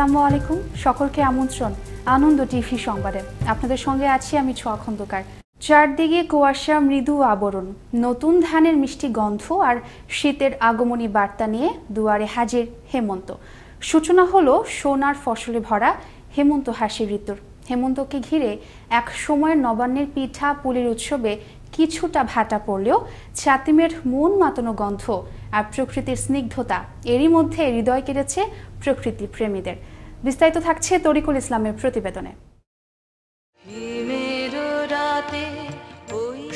আসসালামু আলাইকুম সকলকে আমন্ত্রণ আনন্দ টিভি সংবাদে আপনাদের সঙ্গে আছি আমি ছোয়া খন্দকার চারদিকে কুয়াশা মৃদু আবরণ নতুন ধানের মিষ্টি গন্ধ আর শীতের আগমনী বার্তা নিয়ে দুয়ারে হাজির হেমন্ত সূচনা হলো সোনার ফসলে ভরা হেমন্ত হাসি ঋতুর হেমন্তকে ঘিরে এক সময়ের নবান্নের পিঠা পুলির উৎসবে কিছুটা ভাটা পড়লেও ছাতিমের মন মাতানো গন্ধ আর প্রকৃতির স্নিগ্ধতা এরই মধ্যে হৃদয় কেটেছে প্রকৃতি প্রেমীদের বিস্তারিত থাকছে তরিকুল ইসলামের প্রতিবেদনে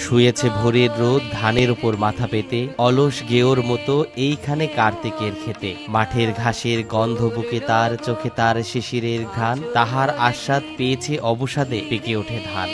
শুয়েছে ভোরের রোদ ধানের ওপর মাথা পেতে অলস গেওর মতো এইখানে কার্তিকের খেতে মাঠের ঘাসের গন্ধ বুকে তার চোখে তার শিশিরের ঘ্রাণ তাহার আস্বাদ পেয়েছে অবসাদে পেকে ওঠে ধান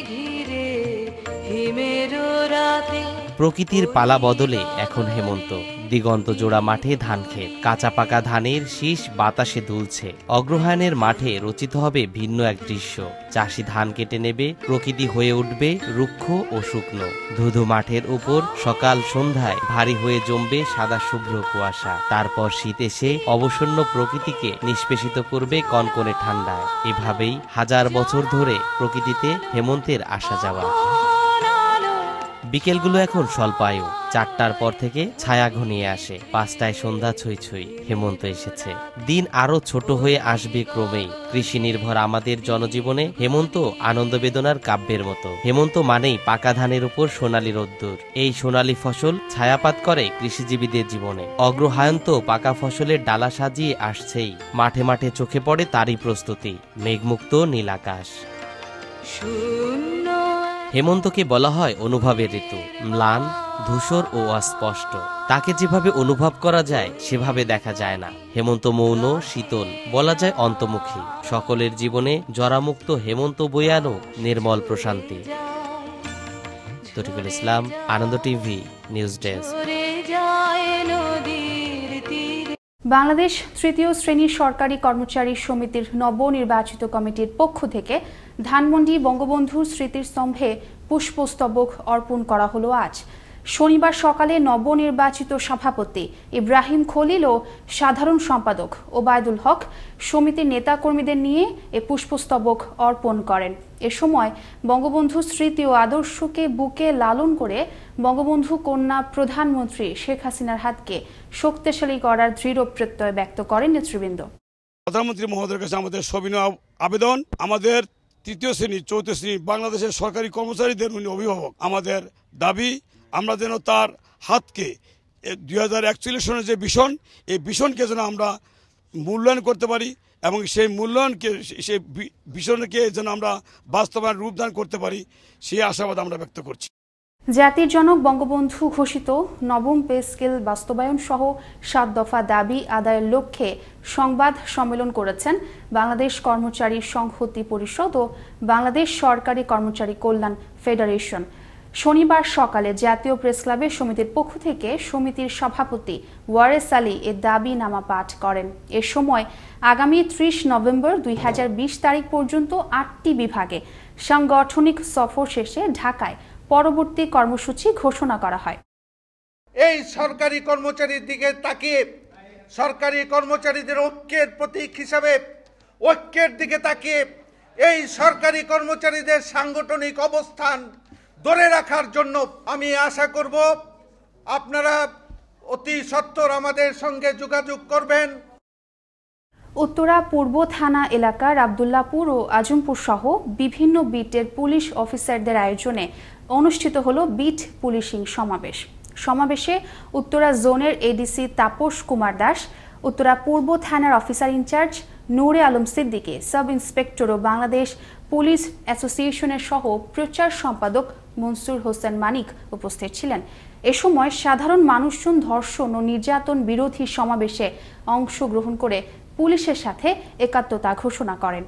প্রকৃতির পালা বদলে এখন হেমন্ত দিগন্ত জোড়া মাঠে ধান খেত কাঁচা পাকা ধানের শীষ বাতাসে দুলছে অগ্রহায়ণের মাঠে রচিত হবে ভিন্ন এক দৃশ্য চাষি ধান কেটে নেবে প্রকৃতি হয়ে উঠবে রুক্ষ ও শুকনো ধুধু মাঠের উপর সকাল সন্ধ্যায় ভারী হয়ে জমবে সাদা শুভ্র কুয়াশা তারপর শীত এসে অবসন্ন প্রকৃতিকে নিষ্পেষিত করবে কনকনে ঠান্ডায় এভাবেই হাজার বছর ধরে প্রকৃতিতে হেমন্তের আসা যাওয়া বিকেলগুলো এখন স্বল্পায়ু চারটার পর থেকে ছায়া ঘনিয়ে আসে পাঁচটায় সন্ধ্যা ছুঁই ছুঁই হেমন্ত এসেছে দিন আরো ছোট হয়ে আসবে ক্রমেই কৃষি নির্ভর আমাদের জনজীবনে হেমন্ত আনন্দ বেদনার কাব্যের মতো হেমন্ত মানেই পাকা ধানের উপর সোনালি রোদ্দুর এই সোনালি ফসল ছায়াপাত করে কৃষিজীবীদের জীবনে অগ্রহায়ন্ত পাকা ফসলের ডালা সাজিয়ে আসছেই মাঠে মাঠে চোখে পড়ে তারই প্রস্তুতি মেঘমুক্ত নীল আকাশ হেমন্তকে বলা হয় অনুভবের ঋতু ম্লান ধূসর ও অস্পষ্ট তাকে যেভাবে অনুভব করা যায় সেভাবে দেখা যায় না হেমন্ত মৌন শীতল বলা যায় অন্তমুখী সকলের জীবনে জরামুক্ত হেমন্ত বইয়ানো নির্মল প্রশান্তি Tarikul Islam Ananda TV news desk Bangladesh তৃতীয় শ্রেণীর সরকারি কর্মচারী সমিতির নবনির্বাচিত কমিটির পক্ষ থেকে ধানমন্ডি বঙ্গবন্ধুর স্মৃতির স্তম্ভে পুষ্পস্তবক অর্পণ করা হলো আজ শনিবার সকালে নবনির্বাচিত সভাপতি ইব্রাহিম খলিল ও সাধারণ সম্পাদক ওবায়দুল হক সমিতির নেতাকর্মীদের নিয়ে এ পুষ্পস্তবক অর্পণ করেন এ সময় বঙ্গবন্ধু স্মৃতি ও আদর্শকে বুকে লালন করে বঙ্গবন্ধু কন্যা প্রধানমন্ত্রী শেখ হাসিনার হাতকে শক্তিশালী করার দৃঢ় প্রত্যয় ব্যক্ত করেন নেতৃবৃন্দ প্রধানমন্ত্রী মহোদয়ের কাছে আমাদের সবিনয় আবেদন আমাদের তৃতীয় শ্রেণী চৌথ শ্রেণী বাংলাদেশের সরকারি কর্মচারীদের উনি অভিভাবক আমাদের দাবি আমরা যেন তার হাতকে দুই হাজার একচল্লিশ সনের যে ভীষণ এই ভীষণকে যেন আমরা মূল্যায়ন করতে পারি এবং সেই মূল্যায়নকে সেই ভীষণকে যেন আমরা বাস্তবায়ন রূপদান করতে পারি সেই আশাবাদ আমরা ব্যক্ত করছি জাতির জনক বঙ্গবন্ধু ঘোষিত নবম পে স্কেল বাস্তবায়ন সহ সাত দফা দাবি আদায়ের লক্ষ্যে সংবাদ সম্মেলন করেছেন বাংলাদেশ কর্মচারী সংহতি পরিষদ ও বাংলাদেশ সরকারি কর্মচারী কল্যাণ ফেডারেশন শনিবার সকালে জাতীয় প্রেসক্লাবে সমিতির পক্ষ থেকে সমিতির সভাপতি ওয়ারেস আলী এ দাবি নামা পাঠ করেন এ সময় আগামী ত্রিশ নভেম্বর দুই তারিখ পর্যন্ত আটটি বিভাগে সাংগঠনিক সফর শেষে ঢাকায় পরবর্তী কর্মসূচি ঘোষণা করা হয় এই সরকারি কর্মচারীর দিকে তাকিয়ে সরকারি কর্মচারীদের ঐক্যের প্রতীক হিসাবে ঐক্যের দিকে তাকিয়ে এই সরকারি কর্মচারীদের সাংগঠনিক অবস্থান ধরে রাখার জন্য আমি আশা করব আপনারা অতি সত্বর আমাদের সঙ্গে যোগাযোগ করবেন উত্তরা পূর্ব থানা এলাকার আবদুল্লাপুর ও আজমপুর সহ বিভিন্ন বিটের পুলিশ অফিসারদের আয়োজনে অনুষ্ঠিত হল বিট পুলিশিং সমাবেশ সমাবেশে উত্তরা জোনের এডিসি তাপস কুমার দাস উত্তরা পূর্ব থানার অফিসার ইনচার্জ নূরে আলম সিদ্দিকে সাব ইন্সপেক্টর ও বাংলাদেশ পুলিশ অ্যাসোসিয়েশনের সহ প্রচার সম্পাদক মনসুর হোসেন মানিক উপস্থিত ছিলেন এ সময় সাধারণ মানুষজন ধর্ষণ ও নির্যাতন বিরোধী সমাবেশে অংশগ্রহণ করে পুলিশের সাথে একাত্মতা ঘোষণা করেন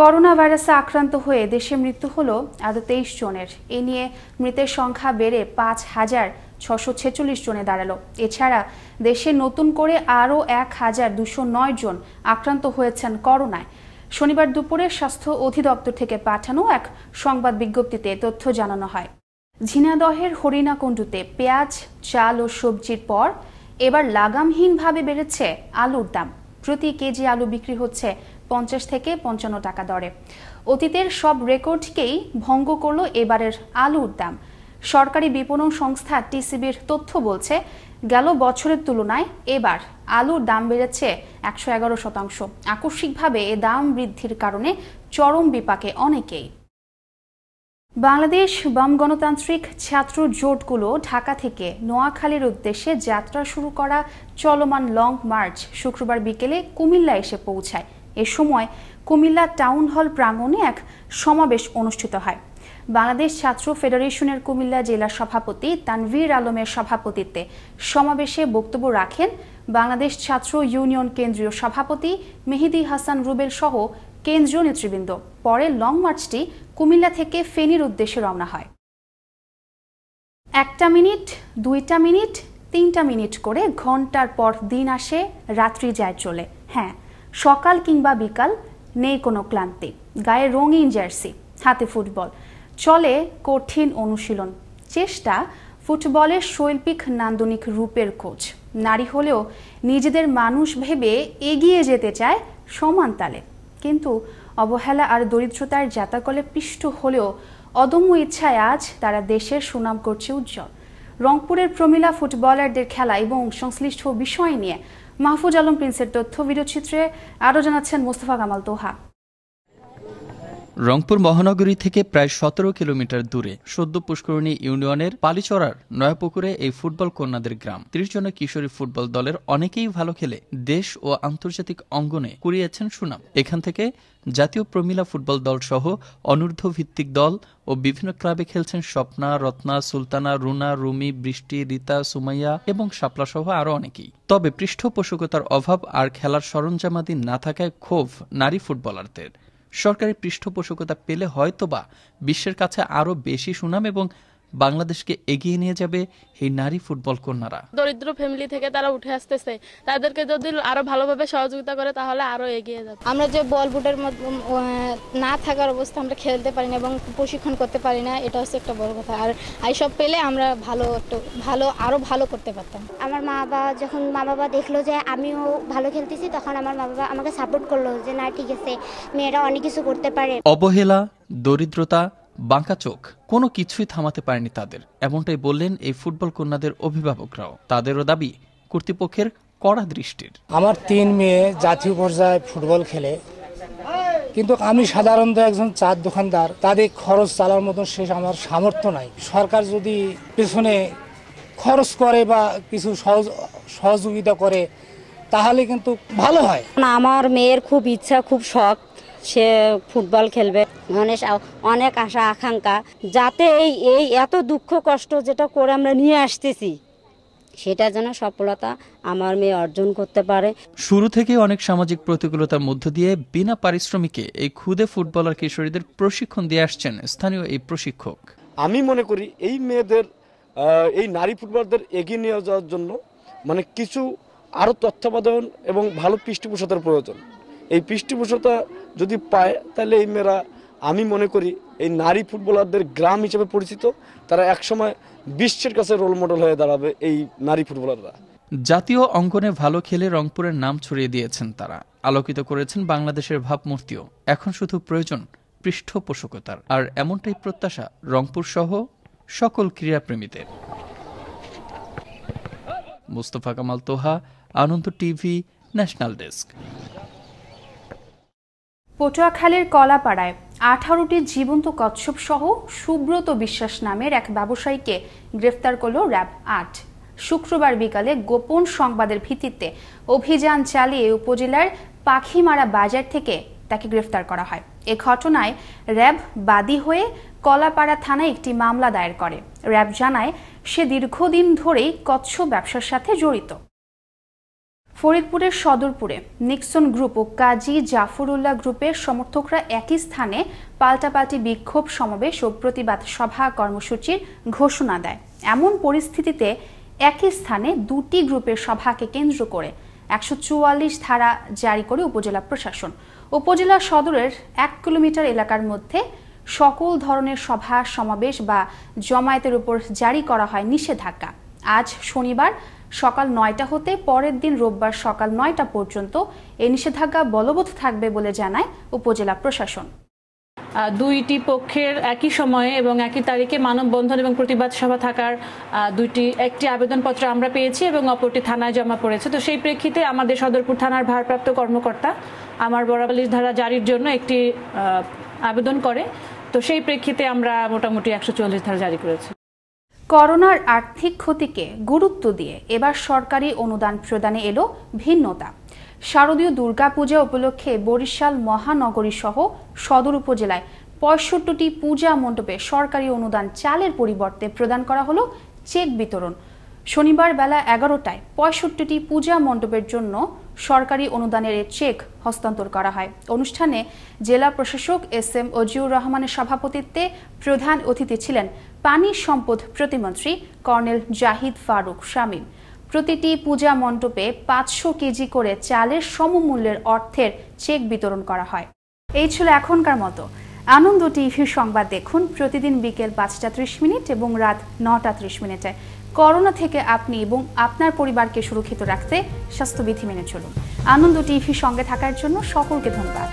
করোনা ভাইরাসে আক্রান্ত হয়ে দেশে মৃত্যু হল আরও তেইশ জনের এ নিয়ে মৃতের সংখ্যা বেড়ে পাঁচ হাজার ছশো ছেচল্লিশ জনে দাঁড়ালো এছাড়া দেশে নতুন করে আরও এক হাজার দুশো নয় জন আক্রান্ত হয়েছেন করোনায় শনিবার দুপুরে স্বাস্থ্য অধিদপ্তর থেকে পাঠানো এক সংবাদ বিজ্ঞপ্তিতে তথ্য জানানো হয় ঝিনাদহের হরিণাকুণ্ডুতে পেঁয়াজ চাল ও সবজির পর এবার লাগামহীনভাবে বেড়েছে আলুর দাম প্রতি কেজি আলু বিক্রি হচ্ছে পঞ্চাশ থেকে পঞ্চান্ন টাকা দরে অতীতের সব রেকর্ডকেই ভঙ্গ করল এবারের আলুর দাম সরকারি বিপণন সংস্থা টিসিবির তথ্য বলছে গেল বছরের তুলনায় এবার আলুর দাম বেড়েছে একশো এগারো শতাংশ আকস্মিকভাবে এ দাম বৃদ্ধির কারণে চরম বিপাকে অনেকেই বাংলাদেশ বাম গণতান্ত্রিক ছাত্র জোটগুলো ঢাকা থেকে নোয়াখালীর উদ্দেশ্যে যাত্রা শুরু করা চলমান লং মার্চ শুক্রবার বিকেলে কুমিল্লা এসে পৌঁছায় এ সময় কুমিল্লা টাউন হল প্রাঙ্গণে এক সমাবেশ অনুষ্ঠিত হয় বাংলাদেশ ছাত্র ফেডারেশনের কুমিল্লা জেলা সভাপতি তানভীর আলমের সভাপতিত্বে সমাবেশে বক্তব্য রাখেন বাংলাদেশ ছাত্র ইউনিয়ন কেন্দ্রীয় সভাপতি মেহেদি হাসান রুবেল সহ কেন্দ্রীয় নেতৃবৃন্দ পরে লং মার্চটি কুমিল্লা থেকে ফেনীর উদ্দেশ্যে রওনা হয় একটা মিনিট দুইটা মিনিট তিনটা মিনিট করে ঘন্টার পর দিন আসে রাত্রি যায় চলে হ্যাঁ সকাল কিংবা বিকাল নেই কোনো ক্লান্তি গায়ে রঙিন জার্সি হাতে ফুটবল চলে কঠিন অনুশীলন চেষ্টা ফুটবলের শৈল্পিক নান্দনিক রূপের খোঁজ নারী হলেও নিজেদের মানুষ ভেবে এগিয়ে যেতে চায় সমান তালে কিন্তু অবহেলা আর দরিদ্রতার জাতাকলে পিষ্ট হলেও অদম্য ইচ্ছায় আজ তারা দেশের সুনাম করছে উজ্জ্বল রংপুরের প্রমিলা ফুটবলারদের খেলা এবং সংশ্লিষ্ট বিষয় নিয়ে মাহফুজ আলম প্রিন্সের তথ্য ভিডিওচিত্রে আরও জানাচ্ছেন মোস্তফা কামাল তোহা রংপুর মহানগরী থেকে প্রায় সতেরো কিলোমিটার দূরে সদ্য পুষ্করণী ইউনিয়নের পালিচড়ার নয়াপুকুরে এই ফুটবল কন্যাদের গ্রাম ত্রিশ জনের কিশোরী ফুটবল দলের অনেকেই ভালো খেলে দেশ ও আন্তর্জাতিক অঙ্গনে কুড়িয়েছেন সুনাম এখান থেকে জাতীয় প্রমিলা ফুটবল দল সহ অনূর্ধ্ব ভিত্তিক দল ও বিভিন্ন ক্লাবে খেলছেন স্বপ্না রত্না সুলতানা রুনা রুমি বৃষ্টি রীতা সুমাইয়া এবং শাপলা সহ আরও অনেকেই তবে পৃষ্ঠপোষকতার অভাব আর খেলার সরঞ্জামাদি না থাকায় ক্ষোভ নারী ফুটবলারদের সরকারি পৃষ্ঠপোষকতা পেলে হয়তোবা বিশ্বের কাছে আরও বেশি সুনাম এবং বাংলাদেশকে এগিয়ে নিয়ে যাবে এই নারী ফুটবল কন্যারা দরিদ্র ফ্যামিলি থেকে তারা উঠে আসতেছে তাদেরকে যদি আরো ভালোভাবে সহযোগিতা করে তাহলে আরো এগিয়ে যাবে আমরা যে বল বুটের না থাকার অবস্থা আমরা খেলতে পারি না এবং প্রশিক্ষণ করতে পারি না এটা হচ্ছে একটা বড় কথা আর সব পেলে আমরা ভালো একটু ভালো আরো ভালো করতে পারতাম আমার মা বাবা যখন মা বাবা দেখলো যে আমিও ভালো খেলতেছি তখন আমার মা বাবা আমাকে সাপোর্ট করলো যে না ঠিক আছে মেয়েরা অনেক কিছু করতে পারে অবহেলা দরিদ্রতা বাঁকা চোখ কোনো কিছুই থামাতে পারেনি তাদের এমনটাই বললেন এই ফুটবল কন্যাদের অভিভাবকরাও তাদেরও দাবি কর্তৃপক্ষের কড়া দৃষ্টির আমার তিন মেয়ে জাতীয় পর্যায়ে ফুটবল খেলে কিন্তু আমি সাধারণত একজন চার দোকানদার তাদের খরচ চালার মতো শেষ আমার সামর্থ্য নাই সরকার যদি পেছনে খরচ করে বা কিছু সহযোগিতা করে তাহলে কিন্তু ভালো হয় আমার মেয়ের খুব ইচ্ছা খুব শখ সে ফুটবল খেলবে অনেক অনেক আশা আকাঙ্ক্ষা যাতে এই এই এত দুঃখ কষ্ট যেটা করে আমরা নিয়ে আসতেছি সেটা যেন সফলতা আমার মেয়ে অর্জন করতে পারে শুরু থেকে অনেক সামাজিক প্রতিকূলতার মধ্য দিয়ে বিনা পারিশ্রমিকে এই ক্ষুদে ফুটবলার কিশোরীদের প্রশিক্ষণ দিয়ে আসছেন স্থানীয় এই প্রশিক্ষক আমি মনে করি এই মেয়েদের এই নারী ফুটবলারদের এগিয়ে নিয়ে যাওয়ার জন্য মানে কিছু আরও তত্ত্বাবধান এবং ভালো পৃষ্ঠপোষতার প্রয়োজন এই পৃষ্ঠপোষকতা যদি পায় তাহলে এই মেয়েরা আমি মনে করি এই নারী ফুটবলারদের গ্রাম হিসেবে পরিচিত তারা একসময় বিশ্বের কাছে রোল মডেল হয়ে দাঁড়াবে এই নারী ফুটবলাররা জাতীয় অঙ্গনে ভালো খেলে রংপুরের নাম ছড়িয়ে দিয়েছেন তারা আলোকিত করেছেন বাংলাদেশের ভাবমূর্তিও এখন শুধু প্রয়োজন পৃষ্ঠপোষকতার আর এমনটাই প্রত্যাশা রংপুর সহ সকল ক্রীড়াপ্রেমীদের Mustafa Kamal Toha Ananda TV national desk পটুয়াখালীর কলাপাড়ায় আঠারোটি জীবন্ত কচ্ছপ সহ সুব্রত বিশ্বাস নামের এক ব্যবসায়ীকে গ্রেফতার করল র্যাব আট শুক্রবার বিকালে গোপন সংবাদের ভিত্তিতে অভিযান চালিয়ে উপজেলার পাখিমারা বাজার থেকে তাকে গ্রেফতার করা হয় এ ঘটনায় র্যাব বাদী হয়ে কলাপাড়া থানায় একটি মামলা দায়ের করে র্যাব জানায় সে দীর্ঘদিন ধরেই কচ্ছপ ব্যবসার সাথে জড়িত ফরিদপুরের সদরপুরে নিক্সন গ্রুপ ও কাজী জাফরুল্লাহ গ্রুপের সমর্থকরা একই স্থানে পাল্টাপাল্টি বিক্ষোভ সমাবেশ ও প্রতিবাদ সভা কর্মসূচির ঘোষণা দেয় এমন পরিস্থিতিতে একই স্থানে দুটি গ্রুপের সভাকে কেন্দ্র করে একশো ধারা জারি করে উপজেলা প্রশাসন উপজেলা সদরের এক কিলোমিটার এলাকার মধ্যে সকল ধরনের সভা সমাবেশ বা জমায়েতের উপর জারি করা হয় নিষেধাজ্ঞা আজ শনিবার সকাল নয়টা হতে পরের দিন রোববার সকাল নয়টা পর্যন্ত এ নিষেধাজ্ঞা বলবৎ থাকবে বলে জানায় উপজেলা প্রশাসন দুইটি পক্ষের একই সময়ে এবং একই তারিখে মানববন্ধন এবং প্রতিবাদ সভা থাকার দুইটি একটি আবেদনপত্র আমরা পেয়েছি এবং অপরটি থানায় জমা পড়েছে তো সেই প্রেক্ষিতে আমাদের সদরপুর থানার ভারপ্রাপ্ত কর্মকর্তা আমার বরাবলির ধারা জারির জন্য একটি আবেদন করে তো সেই প্রেক্ষিতে আমরা মোটামুটি একশো চল্লিশ ধারা জারি করেছি করোনার আর্থিক ক্ষতিকে গুরুত্ব দিয়ে এবার সরকারি অনুদান প্রদানে এলো ভিন্নতা শারদীয় দুর্গাপূজা উপলক্ষে বরিশাল মহানগরী সহ সদর উপজেলায় পঁয়ষট্টি পূজা মণ্ডপে সরকারি অনুদান চালের পরিবর্তে প্রদান করা হলো চেক বিতরণ শনিবার বেলা এগারোটায় পঁয়ষট্টিটি পূজা মণ্ডপের জন্য সরকারি অনুদানের চেক হস্তান্তর করা হয় অনুষ্ঠানে জেলা প্রশাসক এস এম অজিউর রহমানের সভাপতিত্বে প্রধান অতিথি ছিলেন পানি সম্পদ প্রতিমন্ত্রী কর্নেল জাহিদ ফারুক শামীম প্রতিটি পূজা মণ্ডপে পাঁচশো কেজি করে চালের সমমূল্যের অর্থের চেক বিতরণ করা হয় এই ছিল এখনকার মতো আনন্দ টিভি সংবাদ দেখুন প্রতিদিন বিকেল পাঁচটা ত্রিশ মিনিট এবং রাত নটা ত্রিশ মিনিটে করোনা থেকে আপনি এবং আপনার পরিবারকে সুরক্ষিত রাখতে স্বাস্থ্যবিধি মেনে চলুন আনন্দ টিভির সঙ্গে থাকার জন্য সকলকে ধন্যবাদ